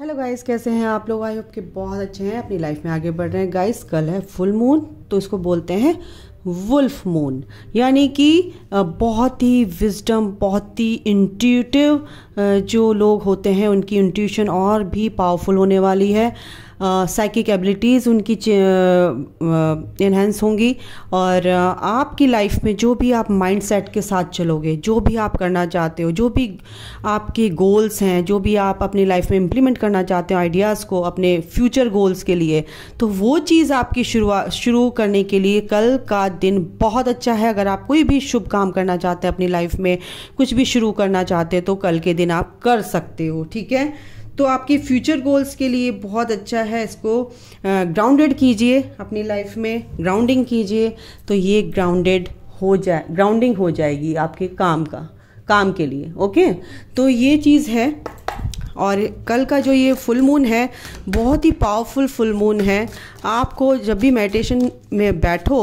Hello guys कैसे हैं आप लोग आई होप के बहुत अच्छे हैं अपनी लाइफ में आगे बढ़ रहे हैं गाइस कल है फुल मून तो इसको बोलते हैं वुल्फ मून यानी कि बहुत ही विजडम बहुत ही इंट्यूटिव जो लोग होते हैं उनकी इंट्यूशन और भी पावरफुल होने वाली है साइकिक एबिलिटीज़ उनकी इन्हेंस होंगी और आपकी लाइफ में जो भी आप माइंड सेट के साथ चलोगे जो भी आप करना चाहते हो जो भी आपके गोल्स हैं जो भी आप अपनी लाइफ में इम्प्लीमेंट करना चाहते हो आइडियाज़ को अपने फ्यूचर गोल्स के लिए तो वो चीज़ आपकी शुरुआत शुरू करने के लिए कल का दिन बहुत अच्छा है अगर आप कोई भी शुभ काम करना चाहते हैं अपनी लाइफ में कुछ भी शुरू करना चाहते हैं तो कल के दिन आप कर सकते हो ठीक है तो आपके फ्यूचर गोल्स के लिए बहुत अच्छा है इसको ग्राउंडेड कीजिए अपनी लाइफ में ग्राउंडिंग कीजिए तो ये ग्राउंडेड हो जाए ग्राउंडिंग हो जाएगी आपके काम का काम के लिए ओके तो ये चीज़ है और कल का जो ये फुल मून है बहुत ही पावरफुल फुल मून है आपको जब भी मेडिटेशन में बैठो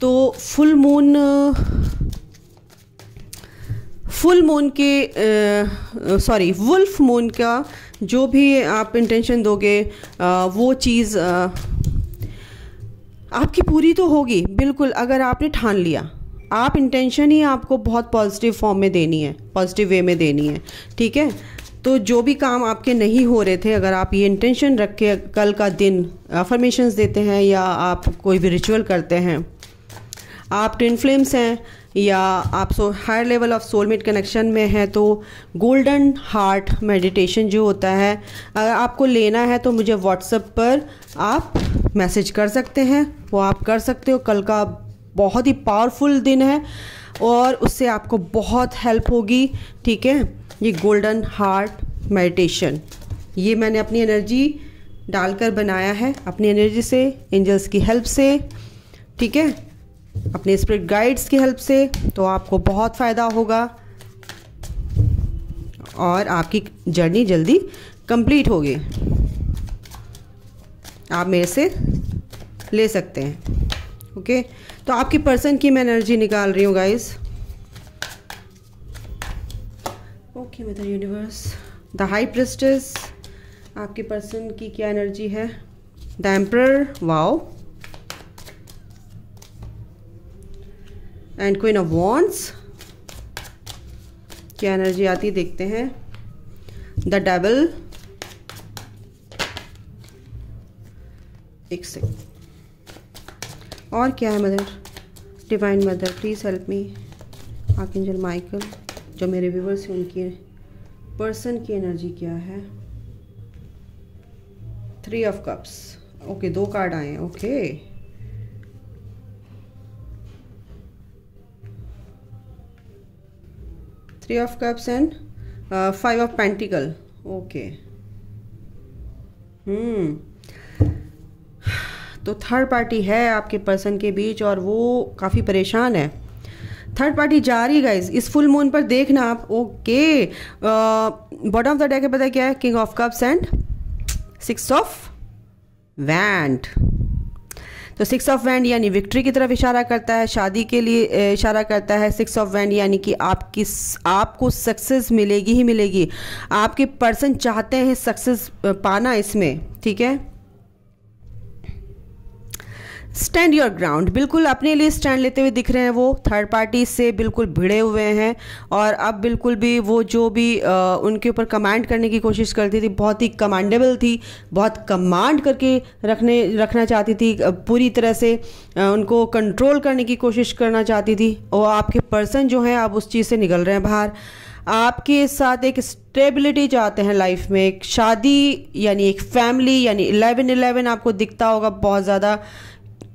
तो फुल मून फुल मून के सॉरी वुल्फ मून का जो भी आप इंटेंशन दोगे आ, वो चीज़ आ, आपकी पूरी तो होगी बिल्कुल अगर आपने ठान लिया आप इंटेंशन ही आपको बहुत पॉजिटिव फॉर्म में देनी है पॉजिटिव वे में देनी है ठीक है तो जो भी काम आपके नहीं हो रहे थे अगर आप ये इंटेंशन रख के कल का दिन अफर्मेशन देते हैं या आप कोई भी रिचुअल करते हैं आप टिन फ्लेम्स हैं या आप so higher level of soulmate connection में हैं तो गोल्डन हार्ट मेडिटेशन जो होता है अगर आपको लेना है तो मुझे व्हाट्सएप पर आप मैसेज कर सकते हैं वो आप कर सकते हो कल का बहुत ही पावरफुल दिन है और उससे आपको बहुत हेल्प होगी ठीक है ये गोल्डन हार्ट मेडिटेशन ये मैंने अपनी एनर्जी डालकर बनाया है अपनी एनर्जी से एंजल्स की हेल्प से ठीक है अपने स्प्रिट गाइड्स की हेल्प से तो आपको बहुत फ़ायदा होगा और आपकी जर्नी जल्दी कंप्लीट होगी आप मेरे से ले सकते हैं ओके तो आपकी पर्सन की मैं एनर्जी निकाल रही हूँ guys okay mother universe the high priestess आपके पर्सन की क्या एनर्जी है the emperor wow and queen of wands क्या एनर्जी आती देखते हैं द डबल एक सेकेंड और क्या है mother divine mother please help me archangel Michael जो मेरे व्यूवर्स हैं उनकी पर्सन की एनर्जी क्या है थ्री ऑफ कप्स ओके दो कार्ड आए हैं okay three of cups and five of pentacles okay hmm तो थर्ड पार्टी है आपके पर्सन के बीच और वो काफ़ी परेशान है थर्ड पार्टी जा रही है इस फुल मून पर देखना आप okay bottom of the day के पता क्या है king of cups and six of wand तो सिक्स ऑफ वैंड यानी विक्ट्री की तरफ इशारा करता है शादी के लिए इशारा करता है सिक्स ऑफ वैंड यानी कि आपकी आपको सक्सेस मिलेगी ही मिलेगी आपके पर्सन चाहते हैं सक्सेस पाना इसमें ठीक है स्टैंड योर ग्राउंड बिल्कुल अपने लिए स्टैंड लेते हुए दिख रहे हैं वो थर्ड पार्टी से बिल्कुल भिड़े हुए हैं और अब बिल्कुल भी वो जो भी आ, उनके ऊपर कमांड करने की कोशिश करती थी बहुत ही कमांडेबल थी बहुत कमांड करके रखने रखना चाहती थी पूरी तरह से आ, उनको कंट्रोल करने की कोशिश करना चाहती थी और आपके पर्सन जो हैं आप उस चीज़ से निकल रहे हैं बाहर आपके साथ एक स्टेबिलिटी चाहते हैं लाइफ में एक शादी यानी एक फैमिली यानी इलेवन इलेवन आपको दिखता होगा बहुत ज़्यादा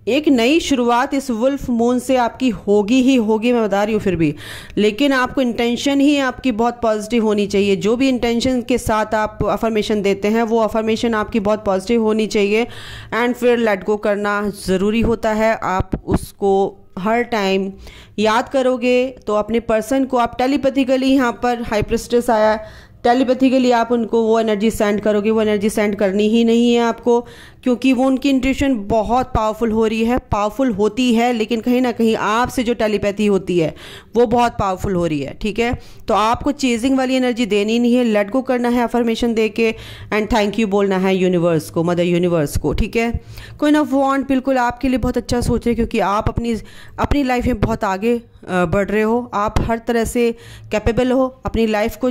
एक नई शुरुआत इस वुल्फ मून से आपकी होगी ही होगी मैं बता रही हूँ फिर भी लेकिन आपको इंटेंशन ही आपकी बहुत पॉजिटिव होनी चाहिए जो भी इंटेंशन के साथ आप अफर्मेशन देते हैं वो अफर्मेशन आपकी बहुत पॉजिटिव होनी चाहिए एंड फिर लेट गो करना ज़रूरी होता है आप उसको हर टाइम याद करोगे तो अपने पर्सन को आप टेलीपैथिकली यहाँ पर हाइप्रिस्टिस आया टेलीपैथी के लिए आप उनको वो एनर्जी सेंड करोगे वो एनर्जी सेंड करनी ही नहीं है आपको क्योंकि वो उनकी इंट्यूशन बहुत पावरफुल हो रही है पावरफुल होती है लेकिन कहीं ना कहीं आपसे जो टेलीपैथी होती है वो बहुत पावरफुल हो रही है ठीक है तो आपको चेजिंग वाली एनर्जी देनी नहीं है लेट गो करना है अफर्मेशन दे के एंड थैंक यू बोलना है यूनिवर्स को मदर यूनिवर्स को ठीक है कोई ना वॉन्ट बिल्कुल आपके लिए बहुत अच्छा सोच रहे क्योंकि आप अपनी अपनी लाइफ में बहुत आगे बढ़ रहे हो आप हर तरह से कैपेबल हो अपनी लाइफ को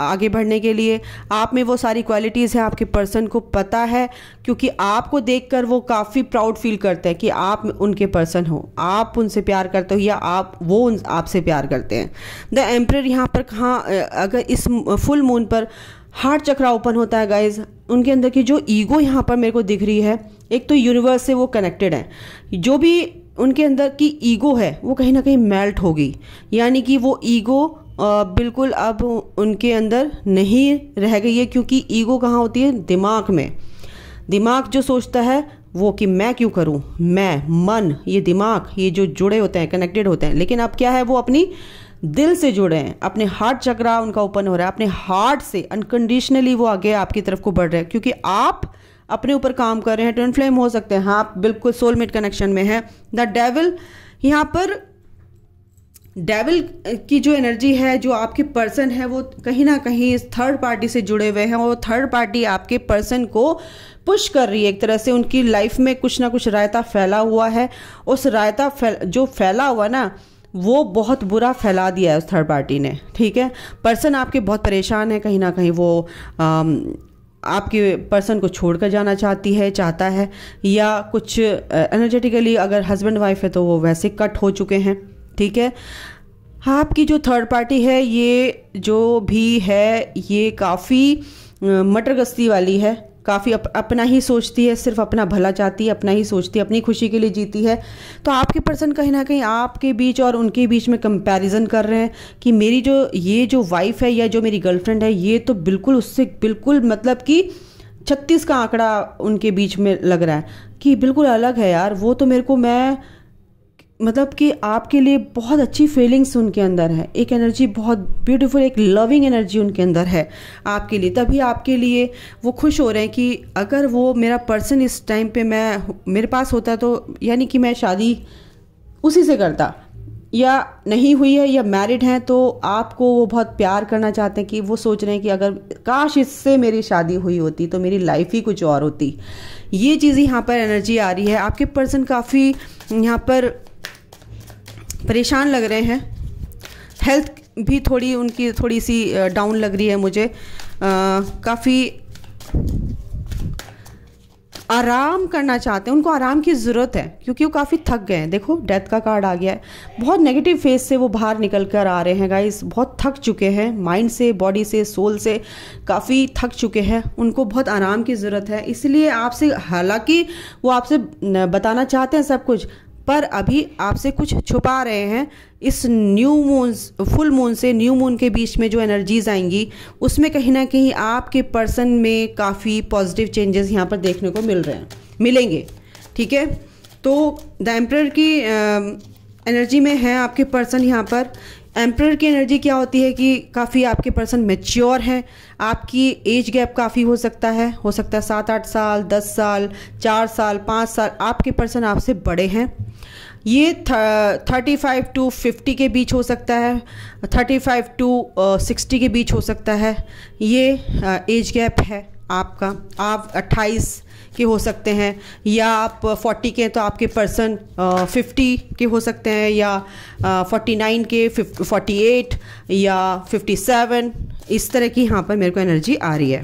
आगे बढ़ने के लिए आप में वो सारी क्वालिटीज़ हैं आपके पर्सन को पता है क्योंकि आपको देखकर वो काफ़ी प्राउड फील करते हैं कि आप उनके पर्सन हो आप उनसे प्यार करते हो या आप वो उन आपसे प्यार करते हैं द एम्प्रर यहाँ पर कहाँ अगर इस फुल मून पर हार्ट चक्रा ओपन होता है गाइज उनके अंदर की जो ईगो यहाँ पर मेरे को दिख रही है एक तो यूनिवर्स से वो कनेक्टेड है जो भी उनके अंदर की ईगो है वो कहीं ना कहीं मेल्ट होगी यानी कि वो ईगो बिल्कुल अब उनके अंदर नहीं रह गई है क्योंकि ईगो कहाँ होती है दिमाग में दिमाग जो सोचता है वो कि मैं क्यों करूँ मैं मन ये दिमाग ये जो जुड़े होते हैं कनेक्टेड होते हैं लेकिन अब क्या है वो अपनी दिल से जुड़े हैं अपने हार्ट चक्रा उनका ओपन हो रहा है अपने हार्ट से अनकंडीशनली वो आगे आपकी तरफ को बढ़ रहे हैं क्योंकि आप अपने ऊपर काम कर रहे हैं ट्विन फ्लेम हो सकते हैं हाँ बिल्कुल सोलमेट कनेक्शन में है द डेविल यहाँ पर डेविल की जो एनर्जी है जो आपके पर्सन है वो कहीं ना कहीं इस थर्ड पार्टी से जुड़े हुए हैं और थर्ड पार्टी आपके पर्सन को पुश कर रही है एक तरह से उनकी लाइफ में कुछ ना कुछ रायता फैला हुआ है उस रायता फैल जो फैला हुआ ना वो बहुत बुरा फैला दिया है उस थर्ड पार्टी ने ठीक है पर्सन आपके बहुत परेशान है कहीं ना कहीं वो आम, आपके पर्सन को छोड़कर जाना चाहती है चाहता है या कुछ एनर्जेटिकली अगर हस्बैंड वाइफ है तो वो वैसे कट हो चुके हैं ठीक है आपकी जो थर्ड पार्टी है ये जो भी है ये काफ़ी मटर वाली है काफ़ी अप, अपना ही सोचती है सिर्फ अपना भला चाहती है अपना ही सोचती है अपनी खुशी के लिए जीती है तो आपके पर्सन कहीं ना कहीं आपके बीच और उनके बीच में कंपैरिजन कर रहे हैं कि मेरी जो ये जो वाइफ है या जो मेरी गर्लफ्रेंड है ये तो बिल्कुल उससे बिल्कुल मतलब कि छत्तीस का आंकड़ा उनके बीच में लग रहा है कि बिल्कुल अलग है यार वो तो मेरे को मैं मतलब कि आपके लिए बहुत अच्छी फीलिंग्स उनके अंदर है एक एनर्जी बहुत ब्यूटीफुल एक लविंग एनर्जी उनके अंदर है आपके लिए तभी आपके लिए वो खुश हो रहे हैं कि अगर वो मेरा पर्सन इस टाइम पे मैं मेरे पास होता तो यानी कि मैं शादी उसी से करता या नहीं हुई है या मैरिड हैं तो आपको वो बहुत प्यार करना चाहते हैं कि वो सोच रहे हैं कि अगर काश इससे मेरी शादी हुई होती तो मेरी लाइफ ही कुछ और होती ये चीज़ यहाँ पर एनर्जी आ रही है आपके पर्सन काफ़ी यहाँ पर परेशान लग रहे हैं हेल्थ भी थोड़ी उनकी थोड़ी सी डाउन लग रही है मुझे काफ़ी आराम करना चाहते हैं उनको आराम की ज़रूरत है क्योंकि वो काफ़ी थक गए हैं देखो डेथ का कार्ड आ गया है बहुत नेगेटिव फेस से वो बाहर निकल कर आ रहे हैं गाइस बहुत थक चुके हैं माइंड से बॉडी से सोल से काफ़ी थक चुके हैं उनको बहुत आराम की ज़रूरत है इसलिए आपसे हालांकि वो आपसे बताना चाहते हैं सब कुछ पर अभी आपसे कुछ छुपा रहे हैं इस न्यू मून फुल मून से न्यू मून के बीच में जो एनर्जीज आएंगी उसमें कहीं ना कहीं आपके पर्सन में काफ़ी पॉजिटिव चेंजेस यहाँ पर देखने को मिल रहे हैं मिलेंगे ठीक है तो द एम्प्रर की एनर्जी में है आपके पर्सन यहाँ पर एम्प्रर की एनर्जी क्या होती है कि काफ़ी आपके पर्सन मेच्योर हैं आपकी एज गैप काफ़ी हो सकता है हो सकता है सात आठ साल दस साल चार साल पाँच साल आपके पर्सन आपसे बड़े हैं ये थर्टी फाइव टू फिफ्टी के बीच हो सकता है थर्टी फाइव टू सिक्सटी के बीच हो सकता है ये एज uh, गैप है आपका आप 28 के हो सकते हैं या आप 40 के हैं तो आपके पर्सन 50 के हो सकते हैं या 49 के 48 या 57 इस तरह की यहाँ पर मेरे को एनर्जी आ रही है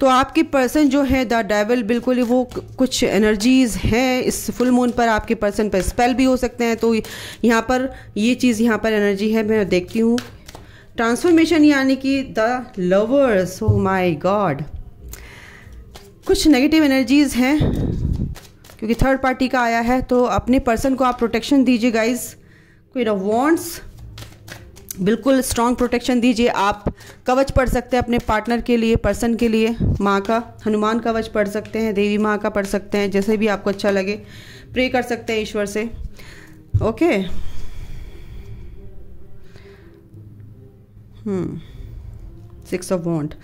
तो आपके पर्सन जो है द डेवल बिल्कुल ही वो कुछ एनर्जीज़ हैं इस फुल मून पर आपके पर्सन पर स्पेल भी हो सकते हैं तो यहाँ पर ये चीज़ यहाँ पर एनर्जी है मैं देखती हूँ ट्रांसफॉर्मेशन यानी कि the lovers oh my god कुछ नेगेटिव एनर्जीज़ हैं क्योंकि थर्ड पार्टी का आया है तो अपने पर्सन को आप प्रोटेक्शन दीजिए गाइज क्वीन ऑफ वॉन्ट्स बिल्कुल स्ट्रांग प्रोटेक्शन दीजिए आप कवच पढ़ सकते हैं अपने पार्टनर के लिए पर्सन के लिए माँ का हनुमान कवच पढ़ सकते हैं देवी माँ का पढ़ सकते हैं जैसे भी आपको अच्छा लगे प्रे कर सकते हैं ईश्वर से okay okay. Six of want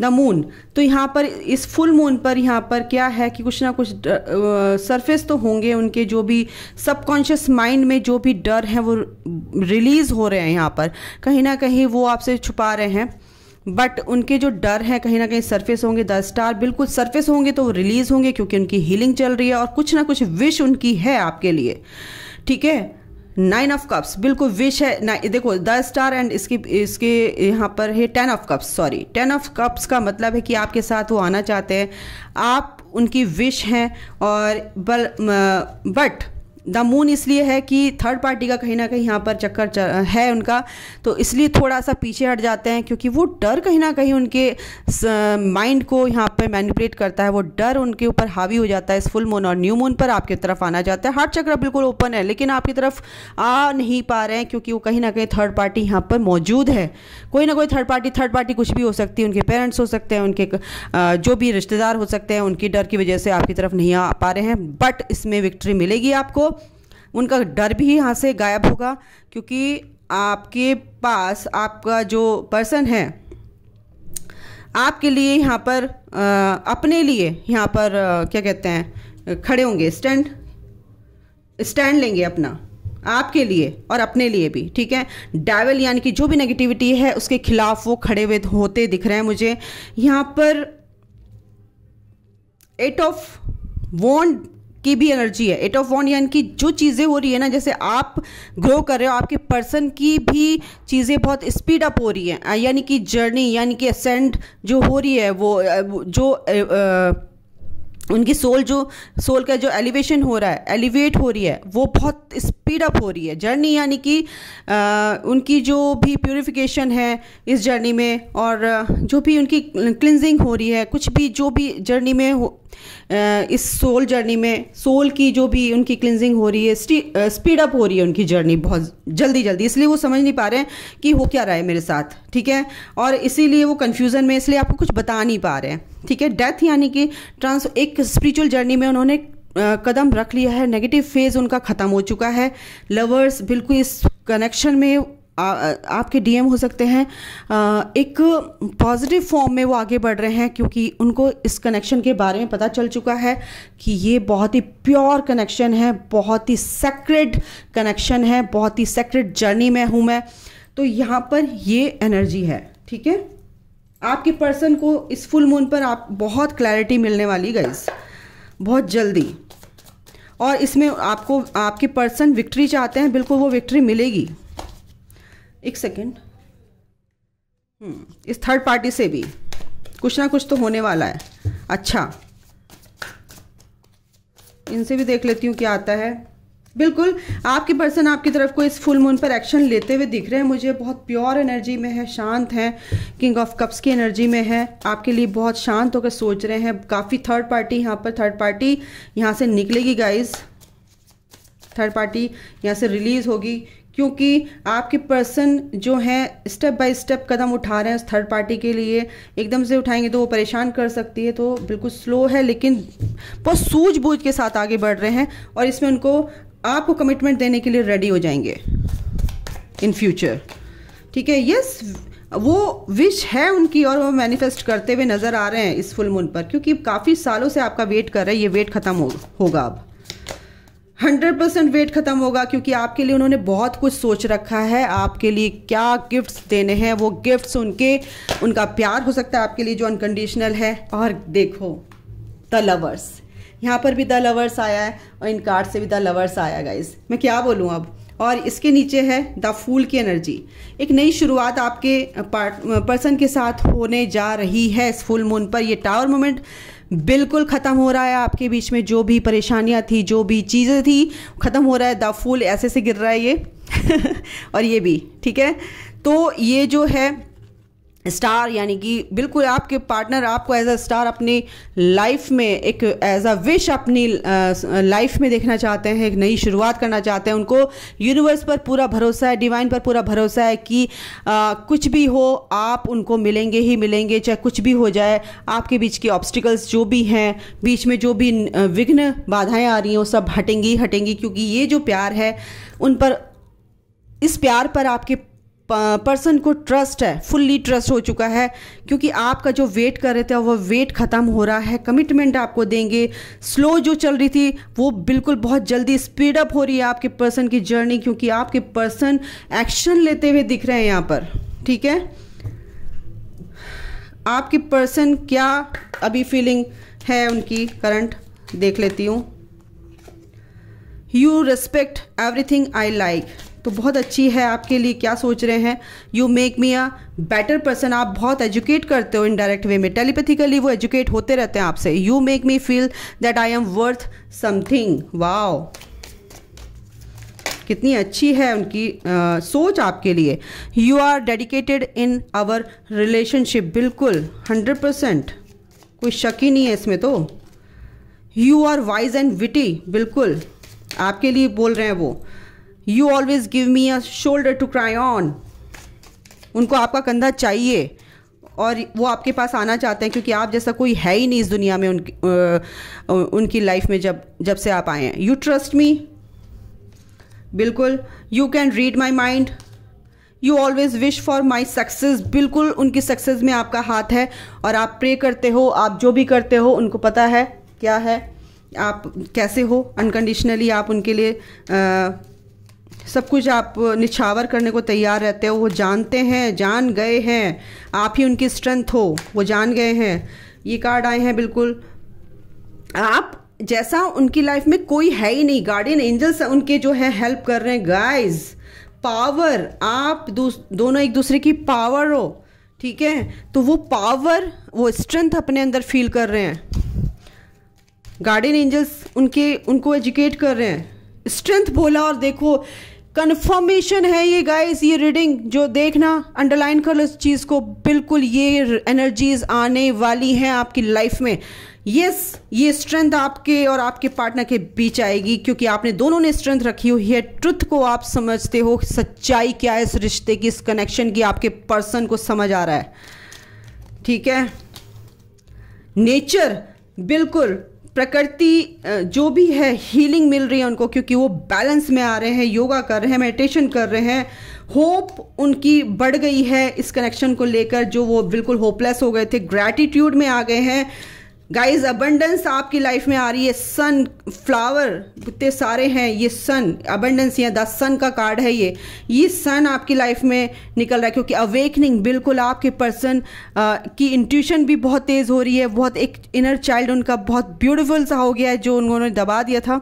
the moon तो यहाँ पर इस फुल मून पर यहाँ पर क्या है कि कुछ ना कुछ सरफेस uh, uh, तो होंगे उनके जो भी सबकॉन्शियस माइंड में जो भी डर है वो रिलीज़ हो रहे हैं यहाँ पर कहीं ना कहीं वो आपसे छुपा रहे हैं बट उनके जो डर है कहीं ना कहीं सरफेस होंगे द स्टार बिल्कुल सरफेस होंगे तो वो रिलीज़ होंगे क्योंकि उनकी हीलिंग चल रही है और कुछ ना कुछ विश उनकी है आपके लिए ठीक है नाइन ऑफ कप्स बिल्कुल विश है ना देखो द स्टार एंड इसकी इसके यहाँ पर है ten of cups sorry ten of cups का मतलब है कि आपके साथ वो आना चाहते हैं आप उनकी विश हैं और बल बट द मून इसलिए है कि थर्ड पार्टी का कहीं ना कहीं यहाँ पर चक्कर है उनका तो इसलिए थोड़ा सा पीछे हट जाते हैं क्योंकि वो डर कहीं ना कहीं उनके माइंड को यहाँ पर मैनिपुलेट करता है वो डर उनके ऊपर हावी हो जाता है इस फुल मून और न्यू मून पर आपकी तरफ आना जाता है हर चक्र बिल्कुल ओपन है लेकिन आपकी तरफ आ नहीं पा रहे हैं क्योंकि वो कहीं ना कहीं थर्ड पार्टी यहाँ पर मौजूद है कोई ना कोई थर्ड पार्टी थर्ड पार्टी कुछ भी हो सकती है उनके पेरेंट्स हो सकते हैं उनके जो भी रिश्तेदार हो सकते हैं उनकी डर की वजह से आपकी तरफ नहीं आ पा रहे हैं बट इसमें विक्ट्री मिलेगी आपको उनका डर भी यहाँ से गायब होगा क्योंकि आपके पास आपका जो पर्सन है आपके लिए यहाँ पर आ, अपने लिए यहाँ पर आ, क्या कहते हैं खड़े होंगे स्टैंड स्टैंड लेंगे अपना आपके लिए और अपने लिए भी ठीक है डेवल यानी कि जो भी नेगेटिविटी है उसके खिलाफ वो खड़े हुए होते दिख रहे हैं मुझे यहाँ पर एट ऑफ वॉन्ट की भी एनर्जी है एट ऑफ वन यानी कि जो चीज़ें हो रही है ना जैसे आप ग्रो कर रहे हो आपके पर्सन की भी चीज़ें बहुत स्पीड अप हो रही हैं यानी कि जर्नी यानी कि असेंड जो हो रही है वो जो उनकी सोल जो सोल का जो एलिवेशन हो रहा है एलिवेट हो रही है वो बहुत स्पीड अप हो रही है जर्नी यानी कि उनकी जो भी प्योरिफिकेशन है इस जर्नी में और जो भी उनकी क्लिनजिंग हो रही है कुछ भी जो भी जर्नी में हो इस सोल जर्नी में सोल की जो भी उनकी क्लिनजिंग हो रही है स्पीड अप हो रही है उनकी जर्नी बहुत जल्दी जल्दी इसलिए वो समझ नहीं पा रहे हैं कि हो क्या रहा है मेरे साथ ठीक है और इसीलिए वो कन्फ्यूज़न में इसलिए आपको कुछ बता नहीं पा रहे हैं ठीक है डेथ यानी कि ट्रांस एक स्पिरिचुअल जर्नी में उन्होंने कदम रख लिया है नेगेटिव फेज उनका ख़त्म हो चुका है लवर्स बिल्कुल इस कनेक्शन में आ, आपके डीएम हो सकते हैं आ, एक पॉजिटिव फॉर्म में वो आगे बढ़ रहे हैं क्योंकि उनको इस कनेक्शन के बारे में पता चल चुका है कि ये बहुत ही प्योर कनेक्शन है बहुत ही सेक्रेड कनेक्शन है बहुत ही सेक्रेड जर्नी में हूँ मैं तो यहाँ पर ये एनर्जी है ठीक है आपके पर्सन को इस फुल मून पर आप बहुत क्लैरिटी मिलने वाली गाइस बहुत जल्दी और इसमें आपको आपके पर्सन विक्ट्री चाहते हैं बिल्कुल वो विक्ट्री मिलेगी एक सेकेंड hmm. इस थर्ड पार्टी से भी कुछ ना कुछ तो होने वाला है अच्छा इनसे भी देख लेती हूँ क्या आता है बिल्कुल आपके पर्सन आपकी तरफ को इस फुल मून पर एक्शन लेते हुए दिख रहे हैं मुझे बहुत प्योर एनर्जी में है शांत है किंग ऑफ कप्स की एनर्जी में है आपके लिए बहुत शांत होकर सोच रहे हैं काफ़ी थर्ड पार्टी यहाँ पर थर्ड पार्टी यहाँ से निकलेगी गाइज थर्ड पार्टी यहाँ से रिलीज़ होगी क्योंकि आपके पर्सन जो हैं स्टेप बाय स्टेप कदम उठा रहे हैं थर्ड पार्टी के लिए एकदम से उठाएंगे तो वो परेशान कर सकती है तो बिल्कुल स्लो है लेकिन बहुत सूझबूझ के साथ आगे बढ़ रहे हैं और इसमें उनको आपको कमिटमेंट देने के लिए रेडी हो जाएंगे इन फ्यूचर ठीक है यस वो विश है उनकी और वो मैनिफेस्ट करते हुए नज़र आ रहे हैं इस फुल मून पर क्योंकि काफ़ी सालों से आपका वेट कर रहे हैं ये वेट ख़त्म हो, होगा अब हंड्रेड परसेंट वेट ख़त्म होगा क्योंकि आपके लिए उन्होंने बहुत कुछ सोच रखा है आपके लिए क्या गिफ्ट्स देने हैं वो गिफ्ट्स उनके उनका प्यार हो सकता है आपके लिए जो अनकंडीशनल है और देखो द लवर्स यहाँ पर भी द लवर्स आया है और इन कार्ड से भी द लवर्स आया गाइज मैं क्या बोलूँ अब और इसके नीचे है द फूल की एनर्जी एक नई शुरुआत आपके पर्सन के साथ होने जा रही है इस फुल मून पर ये टावर मोमेंट बिल्कुल ख़त्म हो रहा है आपके बीच में जो भी परेशानियाँ थी जो भी चीज़ें थी ख़त्म हो रहा है द फूल ऐसे से गिर रहा है ये और ये भी ठीक है तो ये जो है स्टार यानी कि बिल्कुल आपके पार्टनर आपको एज अ स्टार अपनी लाइफ में एक एज अ विश अपनी लाइफ में देखना चाहते हैं एक नई शुरुआत करना चाहते हैं उनको यूनिवर्स पर पूरा भरोसा है डिवाइन पर पूरा भरोसा है कि आ, कुछ भी हो आप उनको मिलेंगे ही मिलेंगे चाहे कुछ भी हो जाए आपके बीच के ऑब्स्टिकल्स जो भी हैं बीच में जो भी विघ्न बाधाएँ आ रही हैं वो सब हटेंगी हटेंगी क्योंकि ये जो प्यार है उन पर इस प्यार पर आपके पर्सन को ट्रस्ट है फुल्ली ट्रस्ट हो चुका है क्योंकि आपका जो वेट कर रहे थे वो वेट ख़त्म हो रहा है कमिटमेंट आपको देंगे स्लो जो चल रही थी वो बिल्कुल बहुत जल्दी स्पीड अप हो रही है आपके पर्सन की जर्नी क्योंकि आपके पर्सन एक्शन लेते हुए दिख रहे हैं यहाँ पर ठीक है आपके पर्सन क्या अभी फीलिंग है उनकी करंट देख लेती हूँ you respect everything I like तो बहुत अच्छी है आपके लिए क्या सोच रहे हैं you make me a better person आप बहुत एजुकेट करते हो इनडायरेक्ट वे में टेलीपैथिकली वो एजुकेट होते रहते हैं आपसे you make me feel that I am worth something wow कितनी अच्छी है उनकी आ, सोच आपके लिए you are dedicated in our relationship बिल्कुल हंड्रेड परसेंट कोई शक ही नहीं है इसमें तो you are wise and witty बिल्कुल आपके लिए बोल रहे हैं वो you always give me a shoulder to cry on उनको आपका कंधा चाहिए और वो आपके पास आना चाहते हैं क्योंकि आप जैसा कोई है ही नहीं इस दुनिया में उनकी उनकी लाइफ में जब जब से आप आए हैं यू ट्रस्ट मी बिल्कुल you can read my mind you always wish for my success बिल्कुल उनकी सक्सेस में आपका हाथ है और आप प्रे करते हो आप जो भी करते हो उनको पता है क्या है आप कैसे हो अनकंडीशनली आप उनके लिए सब कुछ आप निछावर करने को तैयार रहते हो वो जानते हैं जान गए हैं आप ही उनकी स्ट्रेंथ हो वो जान गए हैं ये कार्ड आए हैं बिल्कुल आप जैसा उनकी लाइफ में कोई है ही नहीं गार्डियन एंजल्स उनके जो है हेल्प कर रहे हैं गाइस पावर आप दोनों एक दूसरे की पावर हो ठीक है तो वो पावर वो स्ट्रेंथ अपने अंदर फील कर रहे हैं गार्डियन एंजल्स उनके उनको एजुकेट कर रहे हैं स्ट्रेंथ बोला और देखो कन्फर्मेशन है ये गाइस ये रीडिंग जो देखना अंडरलाइन कर लो इस चीज़ को बिल्कुल ये एनर्जीज आने वाली हैं आपकी लाइफ में यस yes, ये स्ट्रेंथ आपके और आपके पार्टनर के बीच आएगी क्योंकि आपने दोनों ने स्ट्रेंथ रखी हुई है ट्रुथ को आप समझते हो सच्चाई क्या है इस रिश्ते की इस कनेक्शन की आपके पर्सन को समझ आ रहा है ठीक है नेचर बिल्कुल प्रकृति जो भी है हीलिंग मिल रही है उनको क्योंकि वो बैलेंस में आ रहे हैं योगा कर रहे हैं मेडिटेशन कर रहे हैं होप उनकी बढ़ गई है इस कनेक्शन को लेकर जो वो बिल्कुल होपलेस हो गए थे ग्रैटिट्यूड में आ गए हैं गाइस अबंडेंस आपकी लाइफ में आ रही है सन फ्लावर इतने सारे हैं ये सन अबंडेंस या द सन का कार्ड है ये ये सन आपकी लाइफ में निकल रहा है क्योंकि अवेकनिंग बिल्कुल आपके पर्सन की इंट्यूशन भी बहुत तेज़ हो रही है बहुत एक इनर चाइल्ड उनका बहुत ब्यूटिफुल सा हो गया है जो उन्होंने दबा दिया था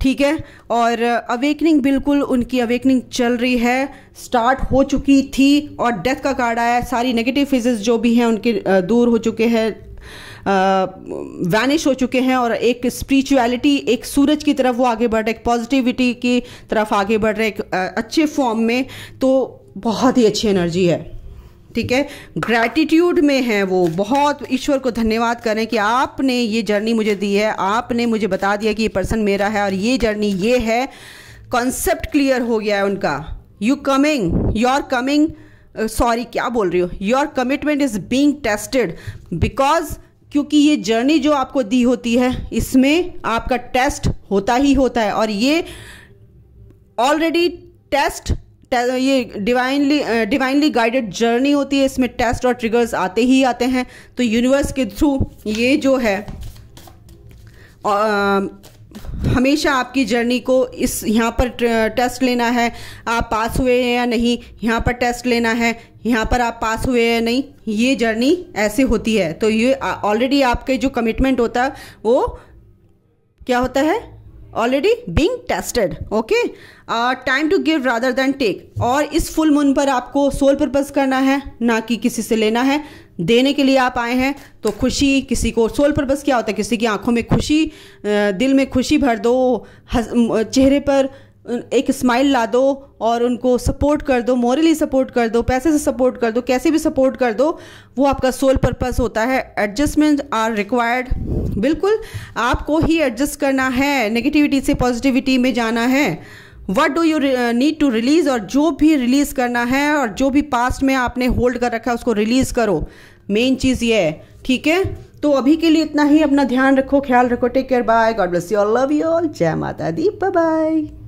ठीक है और अवेकनिंग बिल्कुल उनकी अवेकनिंग चल रही है स्टार्ट हो चुकी थी और डेथ का कार्ड आया सारी नेगेटिव फेजेस जो भी हैं उनके दूर हो चुके हैं वैनिश हो चुके हैं और एक स्पिरिचुअलिटी एक सूरज की तरफ वो आगे बढ़ रहे एक पॉजिटिविटी की तरफ आगे बढ़ रहे एक अच्छे फॉर्म में तो बहुत ही अच्छी एनर्जी है ठीक है ग्रैटिट्यूड में है वो बहुत ईश्वर को धन्यवाद करें कि आपने ये जर्नी मुझे दी है आपने मुझे बता दिया कि ये पर्सन मेरा है और ये जर्नी ये है कॉन्सेप्ट क्लियर हो गया है उनका you coming your coming sorry क्या बोल रही हो your commitment is being tested because क्योंकि ये जर्नी जो आपको दी होती है इसमें आपका टेस्ट होता ही होता है और ये ऑलरेडी टेस्ट ये डिवाइनली डिवाइनली गाइडेड जर्नी होती है इसमें टेस्ट और ट्रिगर्स आते ही आते हैं तो यूनिवर्स के थ्रू ये जो है आ, हमेशा आपकी जर्नी को इस यहाँ पर टेस्ट लेना है आप पास हुए हैं या नहीं यहाँ पर टेस्ट लेना है यहाँ पर आप पास हुए या नहीं ये जर्नी ऐसे होती है तो ये ऑलरेडी आपके जो कमिटमेंट होता है वो क्या होता है already being tested okay time to give rather than take और इस फुल मून पर आपको सोल पर्पज़ करना है ना कि किसी से लेना है देने के लिए आप आए हैं तो खुशी किसी को सोल पर्पज़ क्या होता है किसी की आंखों में खुशी दिल में खुशी भर दो चेहरे पर एक स्माइल ला दो और उनको सपोर्ट कर दो मॉरली सपोर्ट कर दो पैसे से सपोर्ट कर दो कैसे भी सपोर्ट कर दो वो आपका सोल पर्पज़ होता है एडजस्टमेंट आर रिक्वायर्ड बिल्कुल आपको ही एडजस्ट करना है नेगेटिविटी से पॉजिटिविटी में जाना है what do you need to release और जो भी रिलीज़ करना है और जो भी पास्ट में आपने होल्ड कर रखा है उसको रिलीज़ करो मेन चीज़ ये है ठीक है तो अभी के लिए इतना ही अपना ध्यान रखो ख्याल रखो take care bye god bless you all love you all जय माता दी बाय